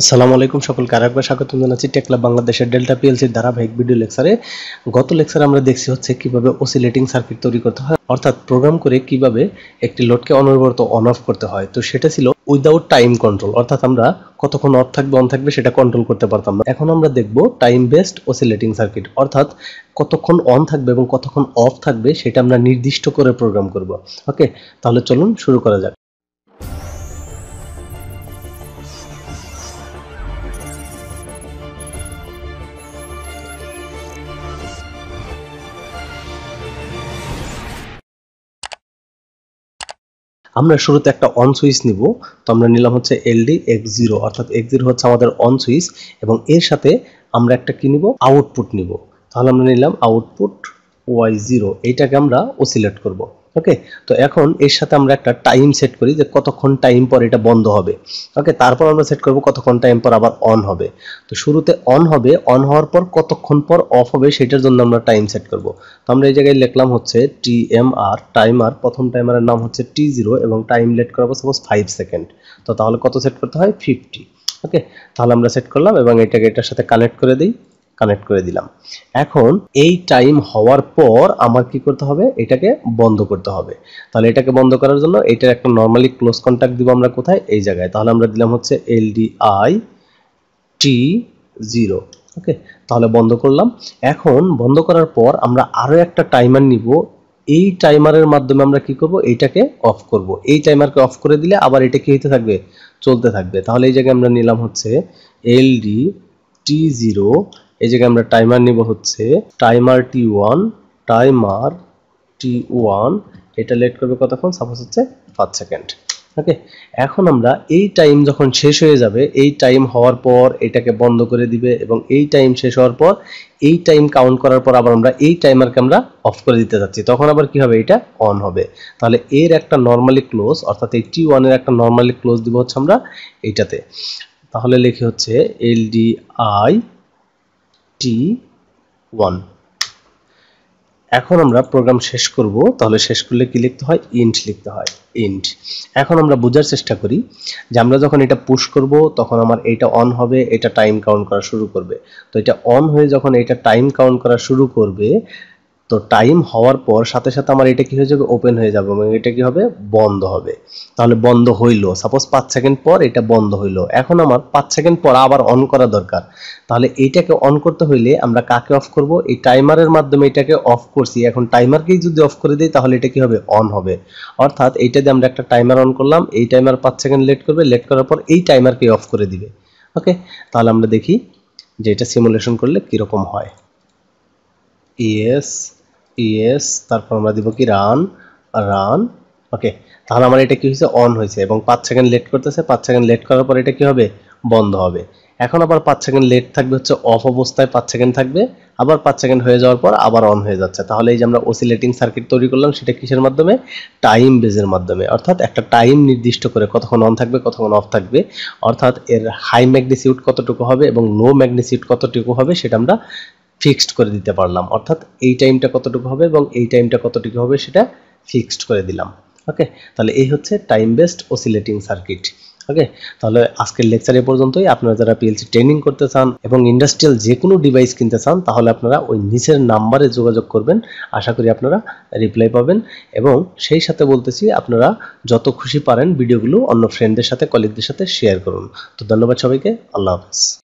আসসালামু আলাইকুম সকলকে আরেকবার স্বাগত জানাচ্ছি টেকলা বাংলাদেশের ডেল্টা পিএলসির ধারাবাহিক ভিডিও লেকচারে গত লেকচারে আমরা দেখছি হচ্ছে কিভাবে ওসিলেটিং সার্কিট তৈরি করতে হয় অর্থাৎ প্রোগ্রাম করে কিভাবে একটি লোডকে অনবরত অন অফ করতে হয় তো সেটা ছিল উইদাউট টাইম কন্ট্রোল অর্থাৎ আমরা কতক্ষণ অফ থাকবে অন থাকবে সেটা কন্ট্রোল করতে পারতাম না এখন আমরা দেখব টাইম বেসড ওসিলেটিং সার্কিট অর্থাৎ কতক্ষণ অন থাকবে এবং কতক্ষণ অফ থাকবে সেটা আমরা নির্দিষ্ট করে প্রোগ্রাম করব ওকে তাহলে চলুন শুরু করা যাক আমরা শুরুতে একটা অন সুইচ নিব তো আমরা নিলাম হচ্ছে এলডি এক্স জিরো অর্থাৎ এক্স জিরো হচ্ছে আমাদের অন সুইচ এবং এর সাথে আমরা একটা কি নিব আউটপুট নিব তাহলে আমরা নিলাম আউটপুট ওয়াই জিরো এইটাকে আমরা ওসিলেট করব ওকে তো এখন এর সাথে আমরা একটা টাইম সেট করি যে কতক্ষণ টাইম পর এটা বন্ধ হবে ওকে তারপর আমরা সেট করব কতক্ষণ টাইম পর আবার অন হবে তো শুরুতে অন হবে অন হওয়ার পর কতক্ষণ পর অফ হবে সেটার জন্য আমরা টাইম সেট করব তো আমরা এই জায়গায় লিখলাম হচ্ছে টি এম আর টাইমার প্রথম টাইমারের নাম হচ্ছে টি জিরো এবং টাইম লেট করাবো সাপোজ ফাইভ সেকেন্ড তো তাহলে কত সেট করতে হয় ফিফটি ওকে তাহলে আমরা সেট করলাম এবং এটাকে এটার সাথে কানেক্ট করে দিই কানেক্ট করে দিলাম এখন এই টাইম হওয়ার পর আমার কি করতে হবে এটাকে বন্ধ করতে হবে তাহলে এটাকে বন্ধ করার জন্য এটার একটা নর্মালি ক্লোজ কন্ট্যাক্ট দিব আমরা কোথায় এই জায়গায় তাহলে আমরা দিলাম হচ্ছে L D I T zero okay তাহলে বন্ধ করলাম এখন বন্ধ করার পর আমরা আরও একটা টাইমার নিব এই টাইমারের মাধ্যমে আমরা কি করব এইটাকে অফ করব এই টাইমারকে অফ করে দিলে আবার এটা কি হতে থাকবে চলতে থাকবে তাহলে এই জায়গায় আমরা নিলাম হচ্ছে এলডি টি জিরো এই জায়গায় আমরা টাইমার নিব হচ্ছে timer T one timer T one এটা লেট করবে কতক্ষণ সাপোজ হচ্ছে পাঁচ সেকেন্ড ওকে এখন আমরা এই টাইম যখন শেষ হয়ে যাবে এই টাইম হওয়ার পর এটাকে বন্ধ করে দিবে এবং এই টাইম শেষ হওয়ার পর এই টাইম কাউন্ট করার পর আবার আমরা এই টাইমারকে আমরা অফ করে দিতে যাচ্ছি তখন আবার কি হবে এটা অন হবে তাহলে এর একটা নর্মালি ক্লোজ অর্থাৎ এই টি ওয়ানের একটা নর্মালি ক্লোজ দিব হচ্ছে আমরা এইটাতে তাহলে লিখি হচ্ছে L D I T one এখন আমরা প্রোগ্রাম শেষ করব তাহলে শেষ করলে কি লিখতে হয় ইন্ট লিখতে হয় ইন্ট এখন আমরা বোঝার চেষ্টা করি যে আমরা যখন এটা পুশ করব তখন আমার এটা অন হবে এটা টাইম কাউন্ট করা শুরু করবে তো এটা অন হয়ে যখন এটা টাইম কাউন্ট করা শুরু করবে তো টাইম হওয়ার পর সাথে সাথে আমার এটা কি হয়ে যাবে ওপেন হয়ে যাবে এবং এটা কি হবে বন্ধ হবে তাহলে বন্ধ হইলো সাপোজ পাঁচ সেকেন্ড পর এটা বন্ধ হইলো এখন আমার পাঁচ সেকেন্ড পর আবার অন করা দরকার তাহলে এইটাকে অন করতে হইলে আমরা কাকে অফ করব এই টাইমারের মাধ্যমে এটাকে অফ করছি এখন টাইমারকেই যদি অফ করে দিই তাহলে এটা কি হবে অন হবে অর্থাৎ এইটা দিয়ে আমরা একটা টাইমার অন করলাম এই টাইমার পাঁচ সেকেন্ড লেট করবে লেট করার পর এই টাইমারকে অফ করে দিবে ওকে তাহলে আমরা দেখি যে এটা সিমুলেশন করলে কীরকম হয় ইয়েস ইয়েস তারপর আমরা দিব কি রান রান ওকে তাহলে আমার এটা কি হয়েছে অন হয়েছে এবং পাঁচ সেকেন্ড লেট করতেছে পাঁচ সেকেন্ড লেট করার পর এটা কি হবে বন্ধ হবে এখন আবার পাঁচ সেকেন্ড লেট থাকবে হচ্ছে অফ অবস্থায় পাঁচ সেকেন্ড থাকবে আবার পাঁচ সেকেন্ড হয়ে যাওয়ার পর আবার অন হয়ে যাচ্ছে তাহলে এই যে আমরা ওসিলেটিং সার্কিট তৈরি করলাম সেটা কিসের মাধ্যমে টাইম বেজের মাধ্যমে অর্থাৎ একটা টাইম নির্দিষ্ট করে কতক্ষণ অন থাকবে কতক্ষণ অফ থাকবে অর্থাৎ এর হাই ম্যাগনিসিউড কতটুকু হবে এবং লো ম্যাগনিসিউড কতটুকু হবে সেটা আমরা ফিক্সড করে দিতে পারলাম অর্থাৎ এই টাইমটা কতটুকু হবে এবং এই টাইমটা কতটুকু হবে সেটা ফিক্সড করে দিলাম ওকে তাহলে এই হচ্ছে time based oscillating circuit okay তাহলে আজকের লেকচার এ পর্যন্তই আপনারা যারা পিএলসি ট্রেনিং করতে চান এবং ইন্ডাস্ট্রিয়াল যে কোনো ডিভাইস কিনতে চান তাহলে আপনারা ওই নিচের নাম্বারে যোগাযোগ করবেন আশা করি আপনারা রিপ্লাই পাবেন এবং সেই সাথে বলতেছি আপনারা যত খুশি পারেন ভিডিওগুলো অন্য ফ্রেন্ডদের সাথে কলিগদের সাথে শেয়ার করুন তো ধন্যবাদ সবাইকে আল্লাহ হাফেজ